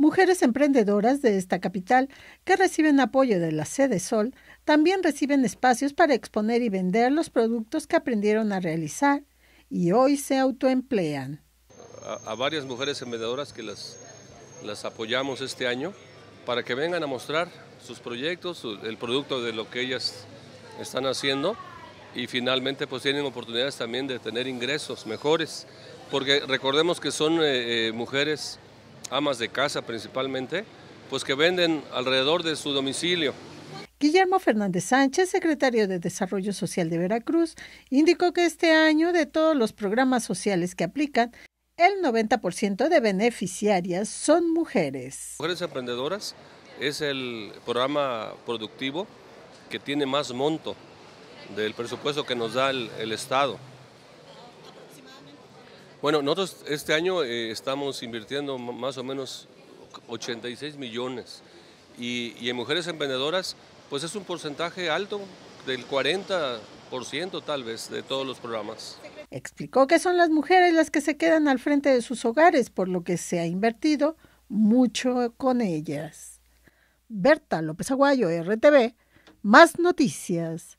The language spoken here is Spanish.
Mujeres emprendedoras de esta capital, que reciben apoyo de la sede Sol, también reciben espacios para exponer y vender los productos que aprendieron a realizar y hoy se autoemplean. A, varias mujeres emprendedoras que las, apoyamos este año para que vengan a mostrar sus proyectos, el producto de lo que ellas están haciendo y finalmente pues tienen oportunidades también de tener ingresos mejores, porque recordemos que son eh, eh, mujeres amas de casa principalmente, pues que venden alrededor de su domicilio. Guillermo Fernández Sánchez, secretario de Desarrollo Social de Veracruz, indicó que este año de todos los programas sociales que aplican, el 90% de beneficiarias son mujeres. Mujeres Emprendedoras es el programa productivo que tiene más monto del presupuesto que nos da el, el Estado. Bueno, nosotros este año eh, estamos invirtiendo más o menos 86 millones y, y, en mujeres emprendedoras pues es un porcentaje alto del 40% tal vez de todos los programas. Explicó que son las mujeres las que se quedan al frente de sus hogares, por lo que se ha invertido mucho con ellas. Berta López Aguayo, RTV, más noticias.